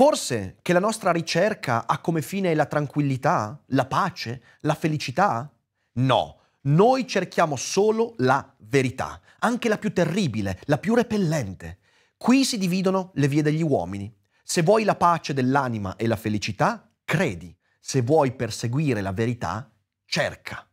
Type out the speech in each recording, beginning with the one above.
Forse che la nostra ricerca ha come fine la tranquillità, la pace, la felicità? No, noi cerchiamo solo la verità, anche la più terribile, la più repellente. Qui si dividono le vie degli uomini. Se vuoi la pace dell'anima e la felicità, credi. Se vuoi perseguire la verità, cerca.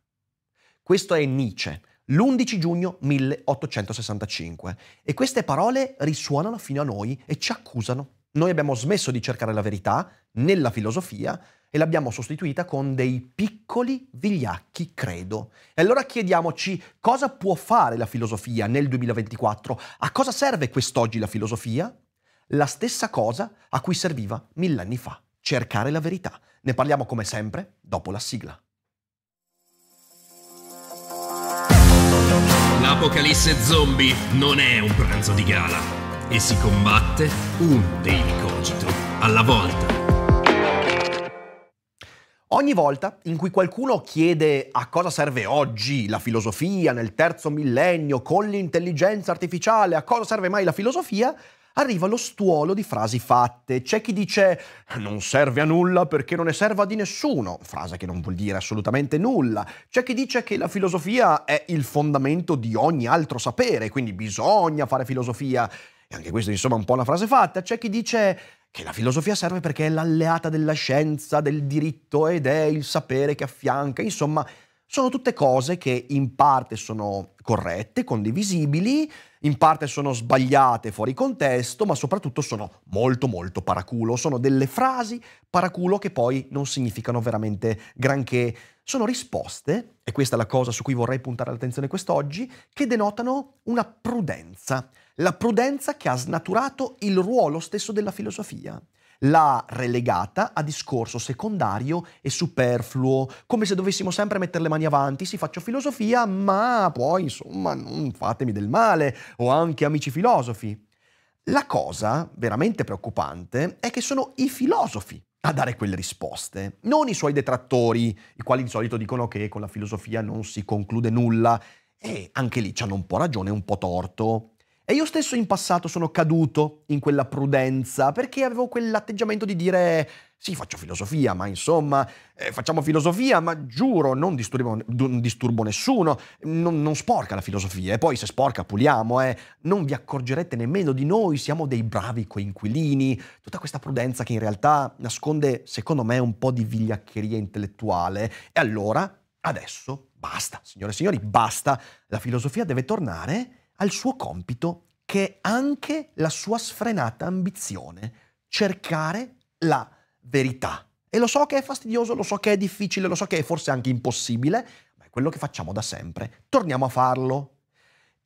Questo è Nietzsche, l'11 giugno 1865. E queste parole risuonano fino a noi e ci accusano noi abbiamo smesso di cercare la verità nella filosofia e l'abbiamo sostituita con dei piccoli vigliacchi credo. E allora chiediamoci cosa può fare la filosofia nel 2024? A cosa serve quest'oggi la filosofia? La stessa cosa a cui serviva mill'anni fa, cercare la verità. Ne parliamo come sempre dopo la sigla. L'apocalisse zombie non è un pranzo di gala e si combatte un daily cogito alla volta. Ogni volta in cui qualcuno chiede a cosa serve oggi la filosofia nel terzo millennio con l'intelligenza artificiale, a cosa serve mai la filosofia, arriva lo stuolo di frasi fatte. C'è chi dice non serve a nulla perché non ne serva di nessuno, frase che non vuol dire assolutamente nulla. C'è chi dice che la filosofia è il fondamento di ogni altro sapere, quindi bisogna fare filosofia. E anche questo, insomma, è un po' una frase fatta. C'è chi dice che la filosofia serve perché è l'alleata della scienza, del diritto ed è il sapere che affianca. Insomma, sono tutte cose che in parte sono corrette, condivisibili, in parte sono sbagliate fuori contesto, ma soprattutto sono molto molto paraculo, sono delle frasi paraculo che poi non significano veramente granché, sono risposte, e questa è la cosa su cui vorrei puntare l'attenzione quest'oggi, che denotano una prudenza, la prudenza che ha snaturato il ruolo stesso della filosofia l'ha relegata a discorso secondario e superfluo, come se dovessimo sempre mettere le mani avanti, sì faccio filosofia, ma poi insomma non fatemi del male, ho anche amici filosofi. La cosa veramente preoccupante è che sono i filosofi a dare quelle risposte, non i suoi detrattori, i quali di solito dicono che con la filosofia non si conclude nulla, e anche lì hanno un po' ragione e un po' torto. E io stesso in passato sono caduto in quella prudenza perché avevo quell'atteggiamento di dire sì faccio filosofia, ma insomma eh, facciamo filosofia, ma giuro non disturbo, non disturbo nessuno, non, non, sporca la filosofia e poi se sporca puliamo, eh. non vi accorgerete nemmeno di noi, siamo dei bravi coinquilini, tutta questa prudenza che in realtà nasconde secondo me un po' di vigliaccheria intellettuale e allora adesso basta, signore e signori, basta, la filosofia deve tornare al suo compito che è anche la sua sfrenata ambizione, cercare la verità. E lo so che è fastidioso, lo so che è difficile, lo so che è forse anche impossibile, ma è quello che facciamo da sempre. Torniamo a farlo.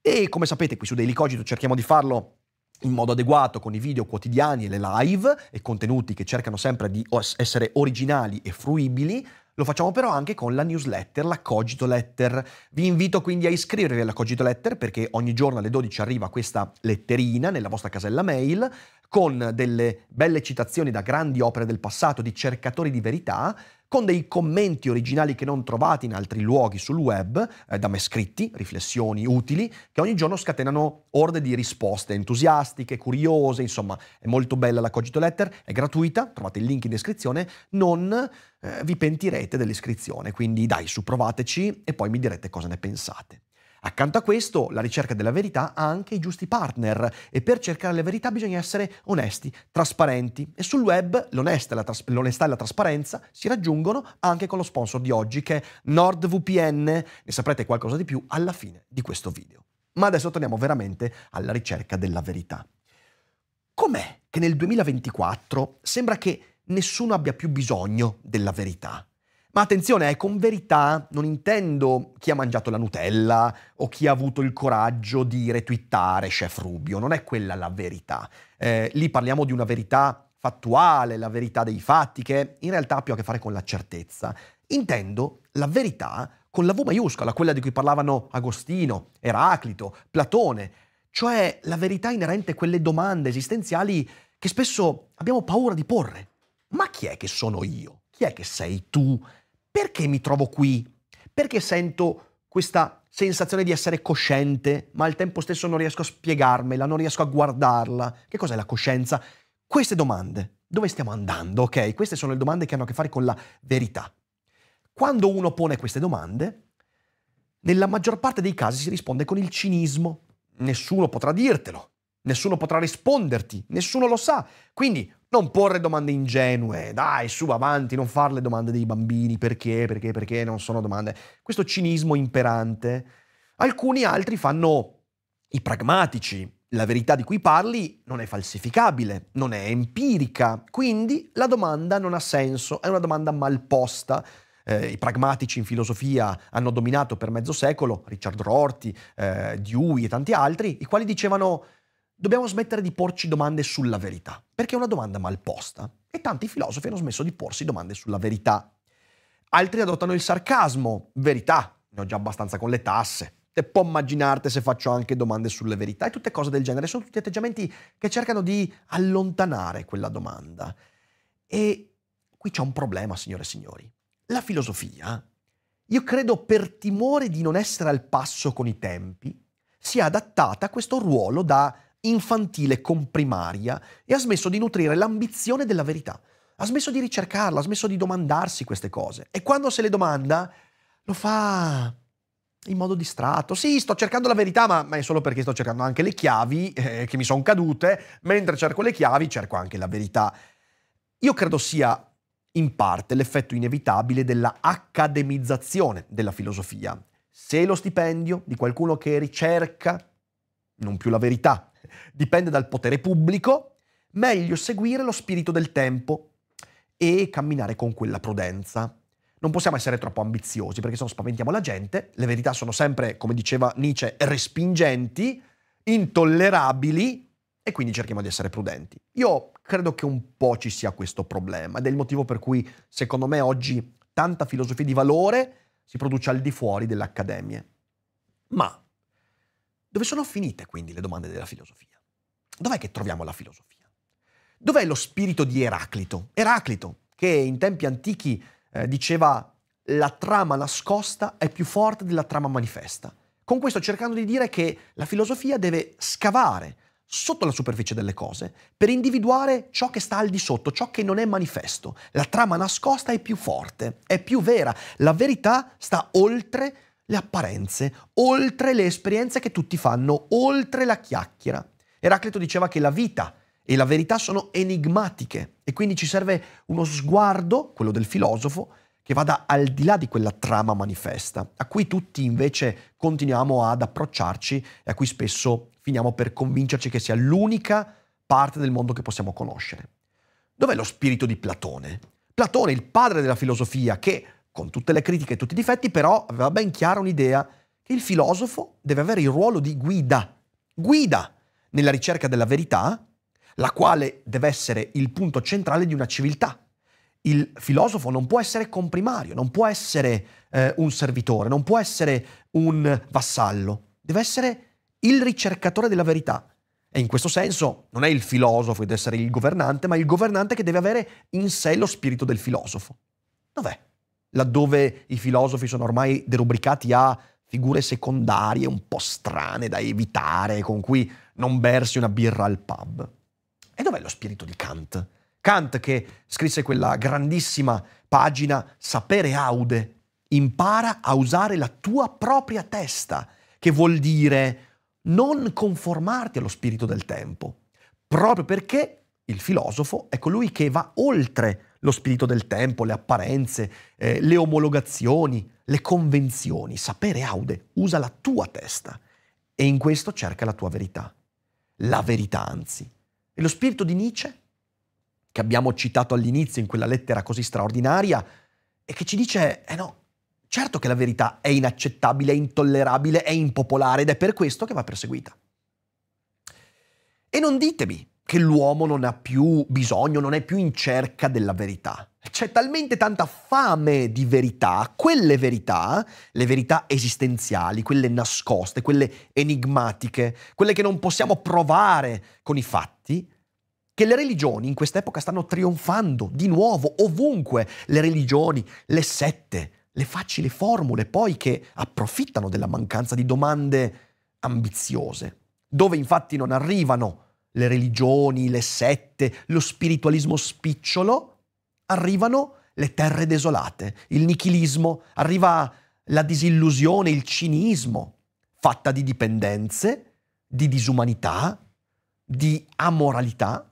E come sapete qui su Daily Cogito cerchiamo di farlo in modo adeguato con i video quotidiani e le live e contenuti che cercano sempre di essere originali e fruibili, lo facciamo però anche con la newsletter, la Cogito Letter. Vi invito quindi a iscrivervi alla Cogito Letter perché ogni giorno alle 12 arriva questa letterina nella vostra casella mail con delle belle citazioni da grandi opere del passato di cercatori di verità con dei commenti originali che non trovate in altri luoghi sul web, eh, da me scritti, riflessioni utili, che ogni giorno scatenano orde di risposte entusiastiche, curiose, insomma è molto bella la Cogito Letter, è gratuita, trovate il link in descrizione, non eh, vi pentirete dell'iscrizione, quindi dai su provateci e poi mi direte cosa ne pensate. Accanto a questo, la ricerca della verità ha anche i giusti partner e per cercare la verità bisogna essere onesti, trasparenti e sul web l'onestà e la, tras- l'onestà e la trasparenza si raggiungono anche con lo sponsor di oggi che è NordVPN, ne saprete qualcosa di più alla fine di questo video. Ma adesso torniamo veramente alla ricerca della verità. Com'è che nel 2024 sembra che nessuno abbia più bisogno della verità? Ma attenzione, eh, con verità non intendo chi ha mangiato la Nutella o chi ha avuto il coraggio di retwittare Chef Rubio, non è quella la verità. Eh, lì parliamo di una verità fattuale, la verità dei fatti, che in realtà ha più a che fare con la certezza. Intendo la verità con la V maiuscola, quella di cui parlavano Agostino, Eraclito, Platone, cioè la verità inerente a quelle domande esistenziali che spesso abbiamo paura di porre. Ma chi è che sono io? Chi è che sei tu? perché mi trovo qui? Perché sento questa sensazione di essere cosciente, ma al tempo stesso non riesco a spiegarmela, non riesco a guardarla? Che cos'è la coscienza? Queste domande, dove stiamo andando, ok? Queste sono le domande che hanno a che fare con la verità. Quando uno pone queste domande, nella maggior parte dei casi si risponde con il cinismo. Nessuno potrà dirtelo, Nessuno potrà risponderti, nessuno lo sa. Quindi non porre domande ingenue, dai, su, avanti, non fare le domande dei bambini, perché, perché, perché, non sono domande. Questo cinismo imperante. Alcuni altri fanno i pragmatici. La verità di cui parli non è falsificabile, non è empirica, quindi la domanda non ha senso, è una domanda mal posta. Eh, I pragmatici in filosofia hanno dominato per mezzo secolo, Richard Rorty, eh, Dewey e tanti altri, i quali dicevano Dobbiamo smettere di porci domande sulla verità, perché è una domanda mal posta e tanti filosofi hanno smesso di porsi domande sulla verità. Altri adottano il sarcasmo, verità, ne ho già abbastanza con le tasse, te può immaginarti se faccio anche domande sulle verità e tutte cose del genere, sono tutti atteggiamenti che cercano di allontanare quella domanda. E qui c'è un problema, signore e signori. La filosofia, io credo per timore di non essere al passo con i tempi, si è adattata a questo ruolo da infantile comprimaria e ha smesso di nutrire l'ambizione della verità. Ha smesso di ricercarla, ha smesso di domandarsi queste cose. E quando se le domanda, lo fa in modo distratto. Sì, sto cercando la verità, ma, ma è solo perché sto cercando anche le chiavi eh, che mi sono cadute. Mentre cerco le chiavi, cerco anche la verità. Io credo sia in parte l'effetto inevitabile della accademizzazione della filosofia. Se lo stipendio di qualcuno che ricerca non più la verità, dipende dal potere pubblico, meglio seguire lo spirito del tempo e camminare con quella prudenza. Non possiamo essere troppo ambiziosi perché se no spaventiamo la gente, le verità sono sempre, come diceva Nietzsche, respingenti, intollerabili e quindi cerchiamo di essere prudenti. Io credo che un po' ci sia questo problema ed è il motivo per cui secondo me oggi tanta filosofia di valore si produce al di fuori delle accademie. Ma dove sono finite quindi le domande della filosofia? Dov'è che troviamo la filosofia? Dov'è lo spirito di Eraclito? Eraclito, che in tempi antichi eh, diceva la trama nascosta è più forte della trama manifesta. Con questo cercando di dire che la filosofia deve scavare sotto la superficie delle cose per individuare ciò che sta al di sotto, ciò che non è manifesto. La trama nascosta è più forte, è più vera, la verità sta oltre le apparenze, oltre le esperienze che tutti fanno, oltre la chiacchiera. Eracleto diceva che la vita e la verità sono enigmatiche e quindi ci serve uno sguardo, quello del filosofo, che vada al di là di quella trama manifesta, a cui tutti invece continuiamo ad approcciarci e a cui spesso finiamo per convincerci che sia l'unica parte del mondo che possiamo conoscere. Dov'è lo spirito di Platone? Platone, il padre della filosofia, che con tutte le critiche e tutti i difetti, però aveva ben chiara un'idea che il filosofo deve avere il ruolo di guida, guida nella ricerca della verità, la quale deve essere il punto centrale di una civiltà. Il filosofo non può essere comprimario, non può essere eh, un servitore, non può essere un vassallo, deve essere il ricercatore della verità. E in questo senso non è il filosofo che deve essere il governante, ma il governante che deve avere in sé lo spirito del filosofo. Dov'è? laddove i filosofi sono ormai derubricati a figure secondarie un po' strane da evitare, con cui non bersi una birra al pub. E dov'è lo spirito di Kant? Kant che scrisse quella grandissima pagina Sapere aude, impara a usare la tua propria testa, che vuol dire non conformarti allo spirito del tempo, proprio perché il filosofo è colui che va oltre lo spirito del tempo, le apparenze, eh, le omologazioni, le convenzioni. Sapere aude, usa la tua testa e in questo cerca la tua verità. La verità, anzi. E lo spirito di Nietzsche, che abbiamo citato all'inizio in quella lettera così straordinaria, e che ci dice, eh no, certo che la verità è inaccettabile, è intollerabile, è impopolare ed è per questo che va perseguita. E non ditemi che l'uomo non ha più bisogno, non è più in cerca della verità. C'è talmente tanta fame di verità, quelle verità, le verità esistenziali, quelle nascoste, quelle enigmatiche, quelle che non possiamo provare con i fatti, che le religioni in quest'epoca stanno trionfando di nuovo ovunque, le religioni, le sette, le facili formule poi che approfittano della mancanza di domande ambiziose, dove infatti non arrivano le religioni, le sette, lo spiritualismo spicciolo, arrivano le terre desolate, il nichilismo, arriva la disillusione, il cinismo, fatta di dipendenze, di disumanità, di amoralità,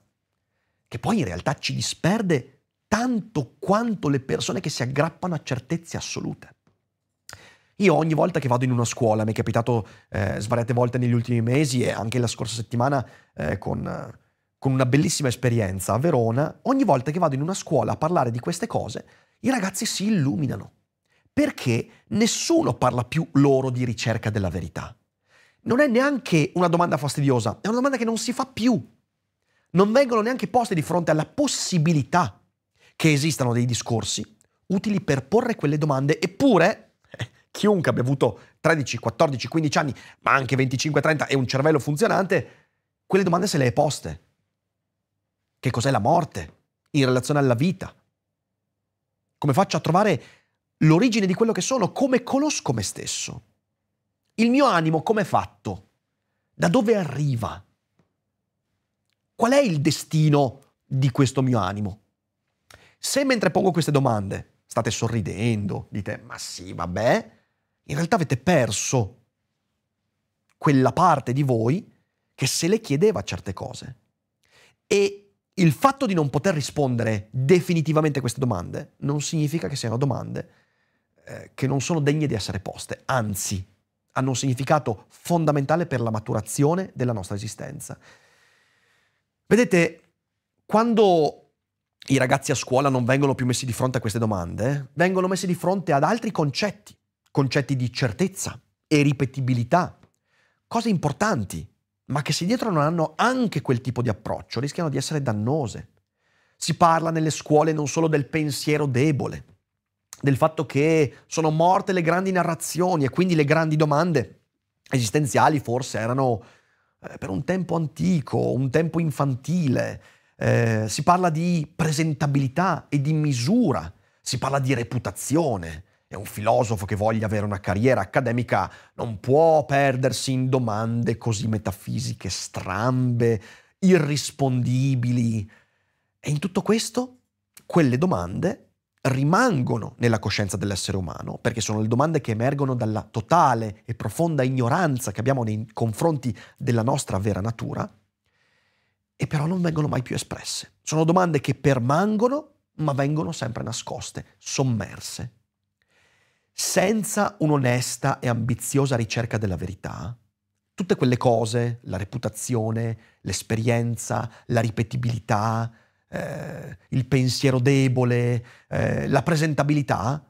che poi in realtà ci disperde tanto quanto le persone che si aggrappano a certezze assolute. Io ogni volta che vado in una scuola, mi è capitato eh, svariate volte negli ultimi mesi e anche la scorsa settimana eh, con, con una bellissima esperienza a Verona, ogni volta che vado in una scuola a parlare di queste cose, i ragazzi si illuminano perché nessuno parla più loro di ricerca della verità. Non è neanche una domanda fastidiosa, è una domanda che non si fa più. Non vengono neanche poste di fronte alla possibilità che esistano dei discorsi utili per porre quelle domande, eppure chiunque abbia avuto 13, 14, 15 anni, ma anche 25, 30 e un cervello funzionante, quelle domande se le è poste. Che cos'è la morte in relazione alla vita? Come faccio a trovare l'origine di quello che sono? Come conosco me stesso? Il mio animo come è fatto? Da dove arriva? Qual è il destino di questo mio animo? Se mentre pongo queste domande state sorridendo, dite ma sì, vabbè, in realtà avete perso quella parte di voi che se le chiedeva certe cose. E il fatto di non poter rispondere definitivamente a queste domande non significa che siano domande eh, che non sono degne di essere poste, anzi hanno un significato fondamentale per la maturazione della nostra esistenza. Vedete, quando i ragazzi a scuola non vengono più messi di fronte a queste domande, vengono messi di fronte ad altri concetti, concetti di certezza e ripetibilità, cose importanti, ma che se dietro non hanno anche quel tipo di approccio rischiano di essere dannose. Si parla nelle scuole non solo del pensiero debole, del fatto che sono morte le grandi narrazioni e quindi le grandi domande esistenziali forse erano eh, per un tempo antico, un tempo infantile. Eh, si parla di presentabilità e di misura, si parla di reputazione, e un filosofo che voglia avere una carriera accademica non può perdersi in domande così metafisiche, strambe, irrispondibili. E in tutto questo, quelle domande rimangono nella coscienza dell'essere umano, perché sono le domande che emergono dalla totale e profonda ignoranza che abbiamo nei confronti della nostra vera natura, e però non vengono mai più espresse. Sono domande che permangono, ma vengono sempre nascoste, sommerse senza un'onesta e ambiziosa ricerca della verità, tutte quelle cose, la reputazione, l'esperienza, la ripetibilità, eh, il pensiero debole, eh, la presentabilità,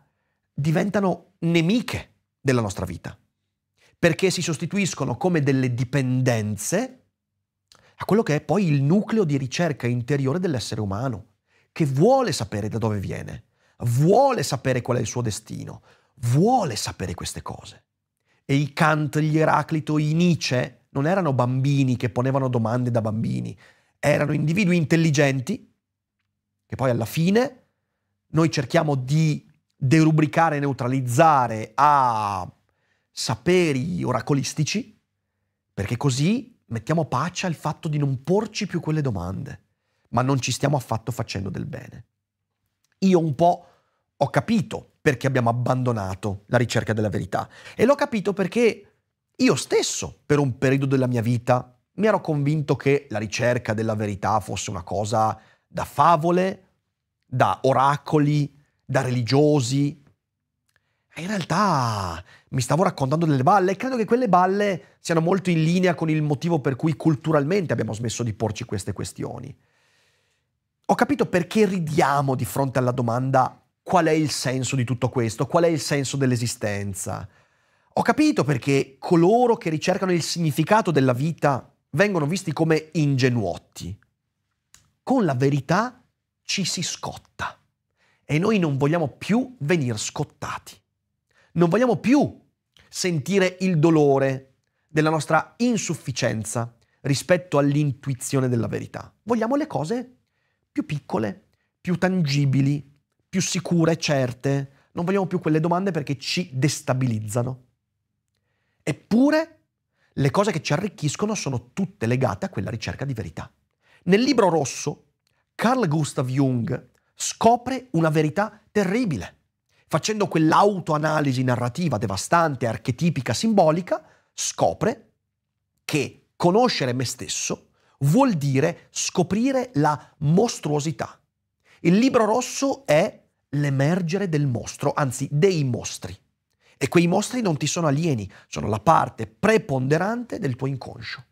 diventano nemiche della nostra vita, perché si sostituiscono come delle dipendenze a quello che è poi il nucleo di ricerca interiore dell'essere umano, che vuole sapere da dove viene, vuole sapere qual è il suo destino, vuole sapere queste cose. E i Kant, gli Eraclito, i Nietzsche non erano bambini che ponevano domande da bambini, erano individui intelligenti che poi alla fine noi cerchiamo di derubricare, neutralizzare a saperi oracolistici, perché così mettiamo pace al fatto di non porci più quelle domande, ma non ci stiamo affatto facendo del bene. Io un po' ho capito perché abbiamo abbandonato la ricerca della verità. E l'ho capito perché io stesso, per un periodo della mia vita, mi ero convinto che la ricerca della verità fosse una cosa da favole, da oracoli, da religiosi. in realtà mi stavo raccontando delle balle e credo che quelle balle siano molto in linea con il motivo per cui culturalmente abbiamo smesso di porci queste questioni. Ho capito perché ridiamo di fronte alla domanda qual è il senso di tutto questo, qual è il senso dell'esistenza. Ho capito perché coloro che ricercano il significato della vita vengono visti come ingenuotti. Con la verità ci si scotta e noi non vogliamo più venire scottati. Non vogliamo più sentire il dolore della nostra insufficienza rispetto all'intuizione della verità. Vogliamo le cose più piccole, più tangibili, più sicure, certe. Non vogliamo più quelle domande perché ci destabilizzano. Eppure le cose che ci arricchiscono sono tutte legate a quella ricerca di verità. Nel libro rosso, Carl Gustav Jung scopre una verità terribile. Facendo quell'autoanalisi narrativa devastante, archetipica, simbolica, scopre che conoscere me stesso vuol dire scoprire la mostruosità, il libro rosso è l'emergere del mostro, anzi dei mostri. E quei mostri non ti sono alieni, sono la parte preponderante del tuo inconscio.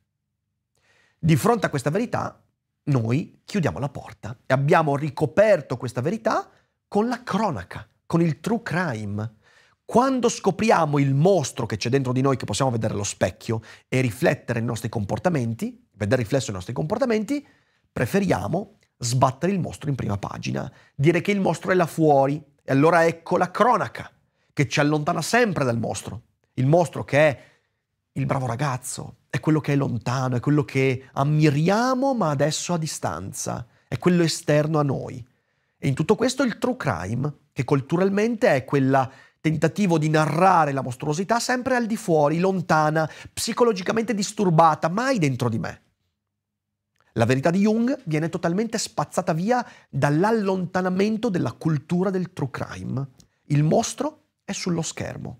Di fronte a questa verità, noi chiudiamo la porta e abbiamo ricoperto questa verità con la cronaca, con il true crime. Quando scopriamo il mostro che c'è dentro di noi, che possiamo vedere allo specchio e riflettere i nostri comportamenti, vedere riflesso i nostri comportamenti, preferiamo sbattere il mostro in prima pagina, dire che il mostro è là fuori e allora ecco la cronaca che ci allontana sempre dal mostro. Il mostro che è il bravo ragazzo, è quello che è lontano, è quello che ammiriamo ma adesso a distanza, è quello esterno a noi. E in tutto questo il true crime, che culturalmente è quel tentativo di narrare la mostruosità sempre al di fuori, lontana, psicologicamente disturbata, mai dentro di me. La verità di Jung viene totalmente spazzata via dall'allontanamento della cultura del true crime. Il mostro è sullo schermo.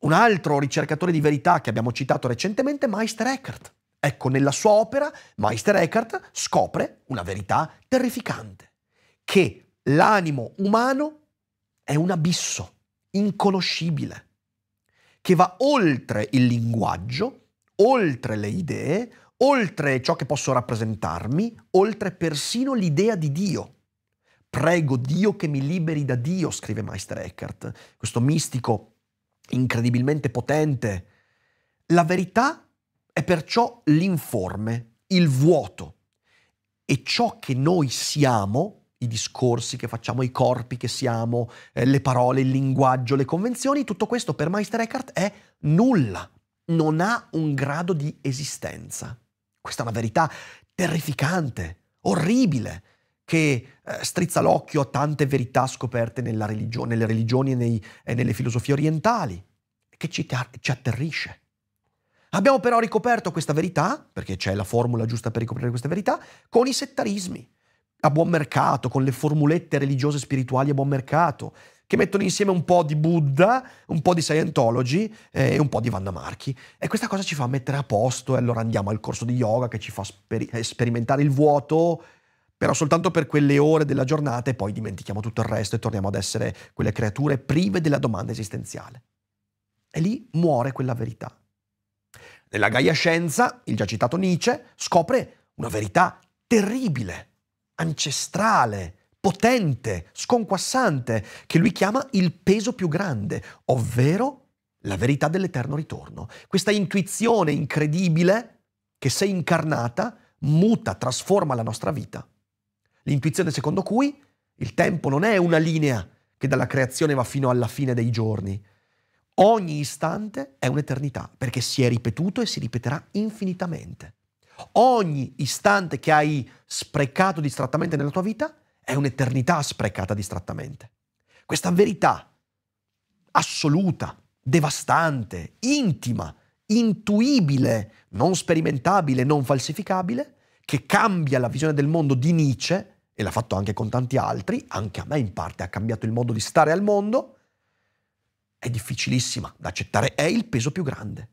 Un altro ricercatore di verità che abbiamo citato recentemente è Meister Eckhart. Ecco, nella sua opera Meister Eckhart scopre una verità terrificante, che l'animo umano è un abisso inconoscibile, che va oltre il linguaggio, oltre le idee, oltre ciò che posso rappresentarmi, oltre persino l'idea di Dio. Prego Dio che mi liberi da Dio, scrive Meister Eckhart, questo mistico incredibilmente potente. La verità è perciò l'informe, il vuoto e ciò che noi siamo, i discorsi che facciamo, i corpi che siamo, eh, le parole, il linguaggio, le convenzioni, tutto questo per Meister Eckhart è nulla, non ha un grado di esistenza. Questa è una verità terrificante, orribile, che eh, strizza l'occhio a tante verità scoperte religio- nelle religioni e, nei, e, nelle filosofie orientali, che ci, ci atterrisce. Abbiamo però ricoperto questa verità, perché c'è la formula giusta per ricoprire questa verità, con i settarismi, a buon mercato, con le formulette religiose e spirituali a buon mercato, che mettono insieme un po' di Buddha, un po' di Scientology eh, e un po' di Vanna Marchi. E questa cosa ci fa mettere a posto e allora andiamo al corso di yoga che ci fa sper- eh, sperimentare il vuoto, però soltanto per quelle ore della giornata e poi dimentichiamo tutto il resto e torniamo ad essere quelle creature prive della domanda esistenziale. E lì muore quella verità. Nella Gaia Scienza, il già citato Nietzsche scopre una verità terribile, ancestrale, potente, sconquassante, che lui chiama il peso più grande, ovvero la verità dell'eterno ritorno. Questa intuizione incredibile che se incarnata muta, trasforma la nostra vita. L'intuizione secondo cui il tempo non è una linea che dalla creazione va fino alla fine dei giorni. Ogni istante è un'eternità perché si è ripetuto e si ripeterà infinitamente. Ogni istante che hai sprecato distrattamente nella tua vita è un'eternità sprecata distrattamente. Questa verità assoluta, devastante, intima, intuibile, non sperimentabile, non falsificabile, che cambia la visione del mondo di Nietzsche, e l'ha fatto anche con tanti altri, anche a me in parte ha cambiato il modo di stare al mondo, è difficilissima da accettare, è il peso più grande.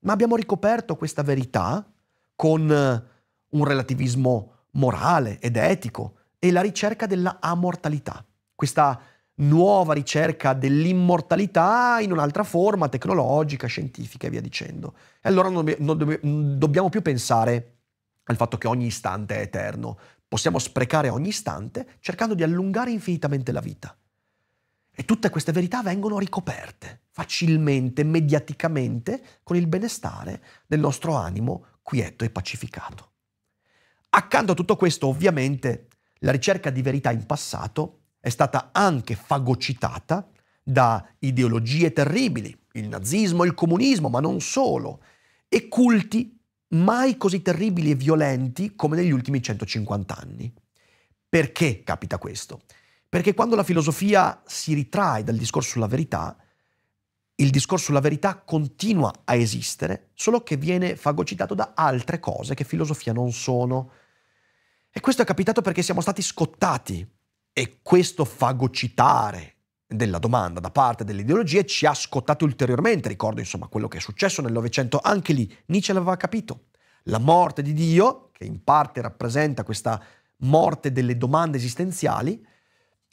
Ma abbiamo ricoperto questa verità con un relativismo morale ed etico, e la ricerca della amortalità. Questa nuova ricerca dell'immortalità in un'altra forma tecnologica, scientifica e via dicendo. E allora non dobbiamo più pensare al fatto che ogni istante è eterno. Possiamo sprecare ogni istante cercando di allungare infinitamente la vita. E tutte queste verità vengono ricoperte facilmente, mediaticamente, con il benestare del nostro animo quieto e pacificato. Accanto a tutto questo, ovviamente, la ricerca di verità in passato è stata anche fagocitata da ideologie terribili, il nazismo, il comunismo, ma non solo, e culti mai così terribili e violenti come negli ultimi 150 anni. Perché capita questo? Perché quando la filosofia si ritrae dal discorso sulla verità, il discorso sulla verità continua a esistere, solo che viene fagocitato da altre cose che filosofia non sono, e questo è capitato perché siamo stati scottati e questo fagocitare della domanda da parte delle ideologie ci ha scottato ulteriormente. Ricordo insomma quello che è successo nel Novecento, anche lì Nietzsche l'aveva capito. La morte di Dio, che in parte rappresenta questa morte delle domande esistenziali,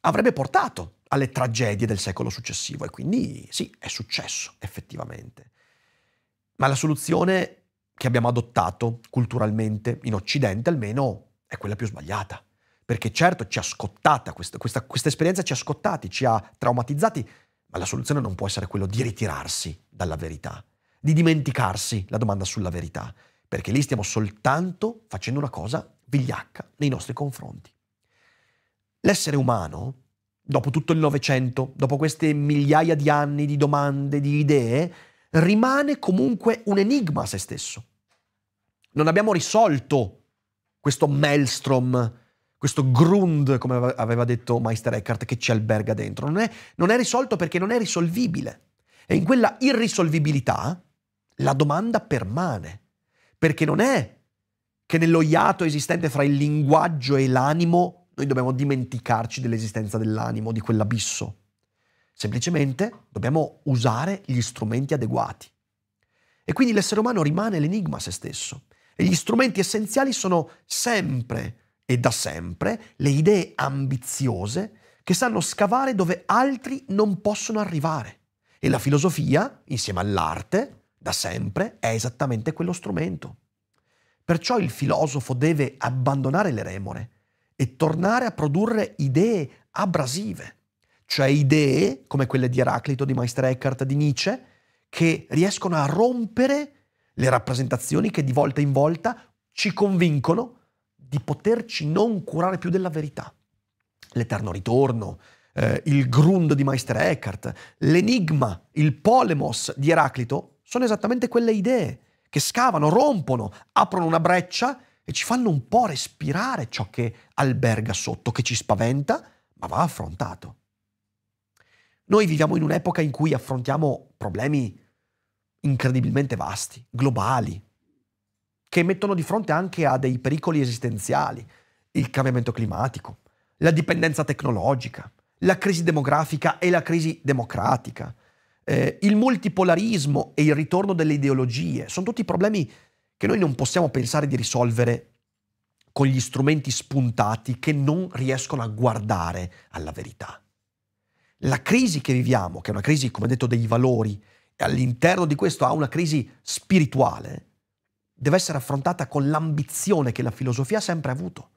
avrebbe portato alle tragedie del secolo successivo e quindi sì, è successo effettivamente. Ma la soluzione che abbiamo adottato culturalmente, in Occidente almeno, è quella più sbagliata. Perché certo ci ha scottata, questa, questa, questa esperienza ci ha scottati, ci ha traumatizzati, ma la soluzione non può essere quella di ritirarsi dalla verità, di dimenticarsi la domanda sulla verità, perché lì stiamo soltanto facendo una cosa vigliacca nei nostri confronti. L'essere umano, dopo tutto il Novecento, dopo queste migliaia di anni di domande, di idee, rimane comunque un enigma a se stesso. Non abbiamo risolto questo maelstrom, questo grund, come aveva detto Meister Eckhart, che ci alberga dentro. Non è, non è risolto perché non è risolvibile. E in quella irrisolvibilità la domanda permane, perché non è che nello iato esistente fra il linguaggio e l'animo noi dobbiamo dimenticarci dell'esistenza dell'animo, di quell'abisso. Semplicemente dobbiamo usare gli strumenti adeguati. E quindi l'essere umano rimane l'enigma a se stesso. E gli strumenti essenziali sono sempre e da sempre le idee ambiziose che sanno scavare dove altri non possono arrivare. E la filosofia, insieme all'arte, da sempre è esattamente quello strumento. Perciò il filosofo deve abbandonare le remore e tornare a produrre idee abrasive, cioè idee, come quelle di Eraclito, di Meister Eckhart, di Nietzsche, che riescono a rompere le rappresentazioni che di volta in volta ci convincono di poterci non curare più della verità. L'eterno ritorno, eh, il grund di Meister Eckhart, l'enigma, il polemos di Eraclito, sono esattamente quelle idee che scavano, rompono, aprono una breccia e ci fanno un po' respirare ciò che alberga sotto, che ci spaventa, ma va affrontato. Noi viviamo in un'epoca in cui affrontiamo problemi incredibilmente vasti, globali, che mettono di fronte anche a dei pericoli esistenziali, il cambiamento climatico, la dipendenza tecnologica, la crisi demografica e la crisi democratica, eh, il multipolarismo e il ritorno delle ideologie, sono tutti problemi che noi non possiamo pensare di risolvere con gli strumenti spuntati che non riescono a guardare alla verità. La crisi che viviamo, che è una crisi, come detto, dei valori all'interno di questo ha una crisi spirituale, deve essere affrontata con l'ambizione che la filosofia ha sempre avuto.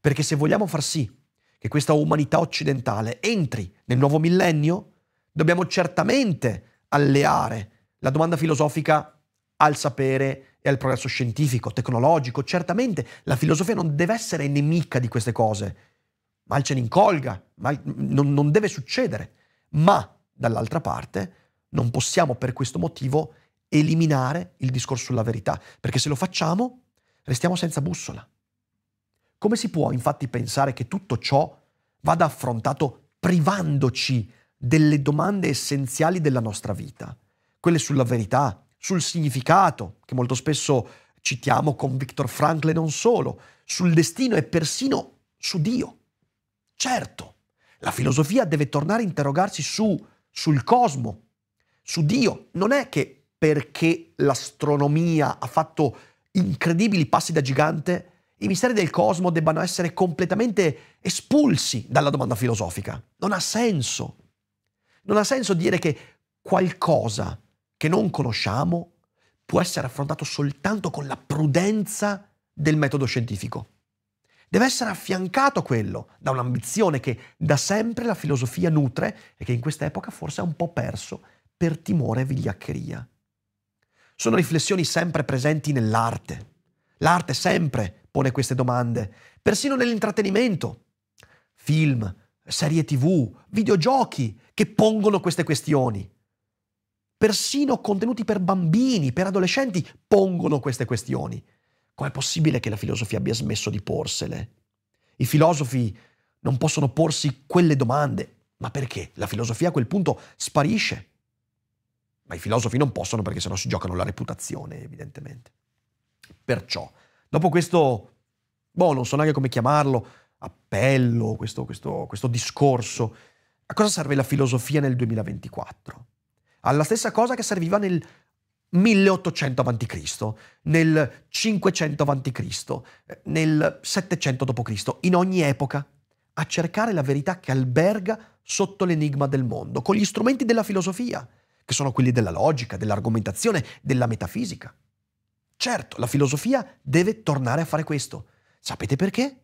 Perché se vogliamo far sì che questa umanità occidentale entri nel nuovo millennio, dobbiamo certamente alleare la domanda filosofica al sapere e al progresso scientifico, tecnologico. Certamente la filosofia non deve essere nemica di queste cose, mal ce ne incolga, mal, non, non deve succedere. Ma, dall'altra parte, non possiamo per questo motivo eliminare il discorso sulla verità, perché se lo facciamo restiamo senza bussola. Come si può infatti pensare che tutto ciò vada affrontato privandoci delle domande essenziali della nostra vita, quelle sulla verità, sul significato, che molto spesso citiamo con Viktor Frankl e non solo, sul destino e persino su Dio. Certo, la filosofia deve tornare a interrogarsi su, sul cosmo, su Dio. Non è che perché l'astronomia ha fatto incredibili passi da gigante, i misteri del cosmo debbano essere completamente espulsi dalla domanda filosofica. Non ha senso. Non ha senso dire che qualcosa che non conosciamo può essere affrontato soltanto con la prudenza del metodo scientifico. Deve essere affiancato quello da un'ambizione che da sempre la filosofia nutre e che in questa epoca forse ha un po' perso per timore e vigliaccheria. Sono riflessioni sempre presenti nell'arte. L'arte sempre pone queste domande, persino nell'intrattenimento. Film, serie tv, videogiochi che pongono queste questioni. Persino contenuti per bambini, per adolescenti pongono queste questioni. Com'è possibile che la filosofia abbia smesso di porsele? I filosofi non possono porsi quelle domande, ma perché? La filosofia a quel punto sparisce ma i filosofi non possono perché sennò si giocano la reputazione, evidentemente. Perciò, dopo questo, boh, non so neanche come chiamarlo, appello, questo, questo, questo discorso, a cosa serve la filosofia nel 2024? Alla stessa cosa che serviva nel 1800 a.C., nel 500 a.C., nel 700 d.C., in ogni epoca, a cercare la verità che alberga sotto l'enigma del mondo, con gli strumenti della filosofia che sono quelli della logica, dell'argomentazione, della metafisica. Certo, la filosofia deve tornare a fare questo. Sapete perché?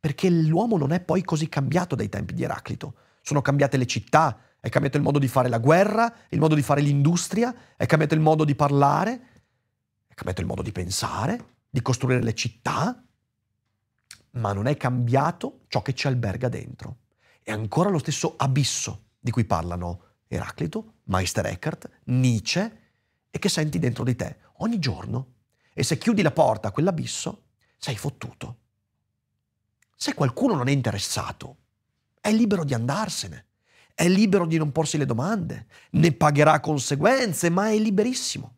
Perché l'uomo non è poi così cambiato dai tempi di Eraclito. Sono cambiate le città, è cambiato il modo di fare la guerra, il modo di fare l'industria, è cambiato il modo di parlare, è cambiato il modo di pensare, di costruire le città, ma non è cambiato ciò che ci alberga dentro. È ancora lo stesso abisso di cui parlano Eraclito, Meister Eckhart, Nietzsche e che senti dentro di te ogni giorno. E se chiudi la porta a quell'abisso, sei fottuto. Se qualcuno non è interessato, è libero di andarsene, è libero di non porsi le domande, ne pagherà conseguenze, ma è liberissimo.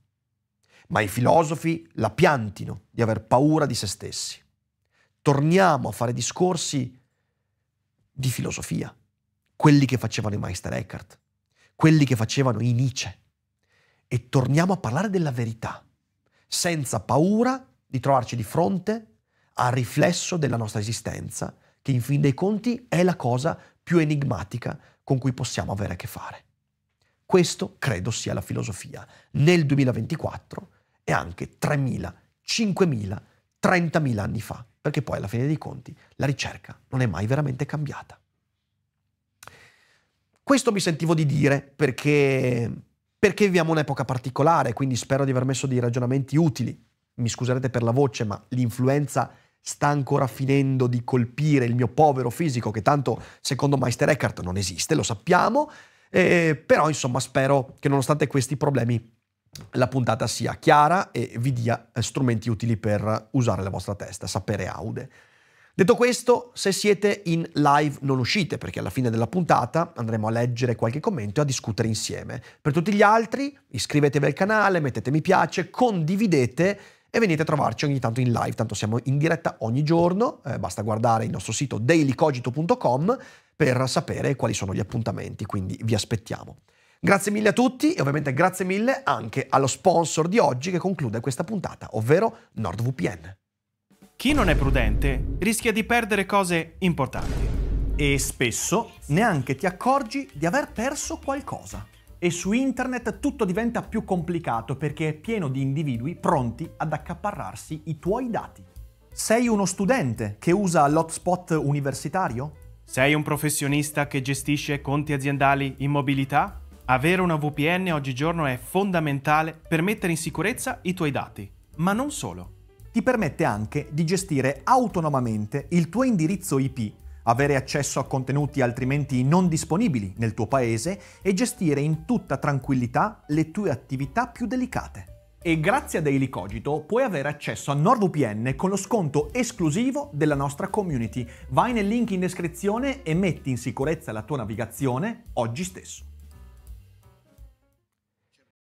Ma i filosofi la piantino di aver paura di se stessi. Torniamo a fare discorsi di filosofia, quelli che facevano i Meister Eckhart quelli che facevano i Nietzsche. E torniamo a parlare della verità, senza paura di trovarci di fronte al riflesso della nostra esistenza, che in fin dei conti è la cosa più enigmatica con cui possiamo avere a che fare. Questo credo sia la filosofia nel 2024 e anche 3.000, 5.000, 30.000 anni fa, perché poi alla fine dei conti la ricerca non è mai veramente cambiata. Questo mi sentivo di dire perché, perché viviamo un'epoca particolare, quindi spero di aver messo dei ragionamenti utili. Mi scuserete per la voce, ma l'influenza sta ancora finendo di colpire il mio povero fisico, che tanto secondo Meister Eckhart non esiste, lo sappiamo, eh, però insomma spero che nonostante questi problemi la puntata sia chiara e vi dia eh, strumenti utili per usare la vostra testa, sapere aude. Detto questo, se siete in live non uscite perché alla fine della puntata andremo a leggere qualche commento e a discutere insieme. Per tutti gli altri iscrivetevi al canale, mettete mi piace, condividete e venite a trovarci ogni tanto in live, tanto siamo in diretta ogni giorno, eh, basta guardare il nostro sito dailycogito.com per sapere quali sono gli appuntamenti, quindi vi aspettiamo. Grazie mille a tutti e ovviamente grazie mille anche allo sponsor di oggi che conclude questa puntata, ovvero NordVPN. Chi non è prudente rischia di perdere cose importanti. E spesso neanche ti accorgi di aver perso qualcosa. E su internet tutto diventa più complicato perché è pieno di individui pronti ad accaparrarsi i tuoi dati. Sei uno studente che usa l'hotspot universitario? Sei un professionista che gestisce conti aziendali in mobilità? Avere una VPN oggigiorno è fondamentale per mettere in sicurezza i tuoi dati. Ma non solo ti permette anche di gestire autonomamente il tuo indirizzo IP, avere accesso a contenuti altrimenti non disponibili nel tuo paese e gestire in tutta tranquillità le tue attività più delicate. E grazie a Daily Cogito puoi avere accesso a NordVPN con lo sconto esclusivo della nostra community. Vai nel link in descrizione e metti in sicurezza la tua navigazione oggi stesso.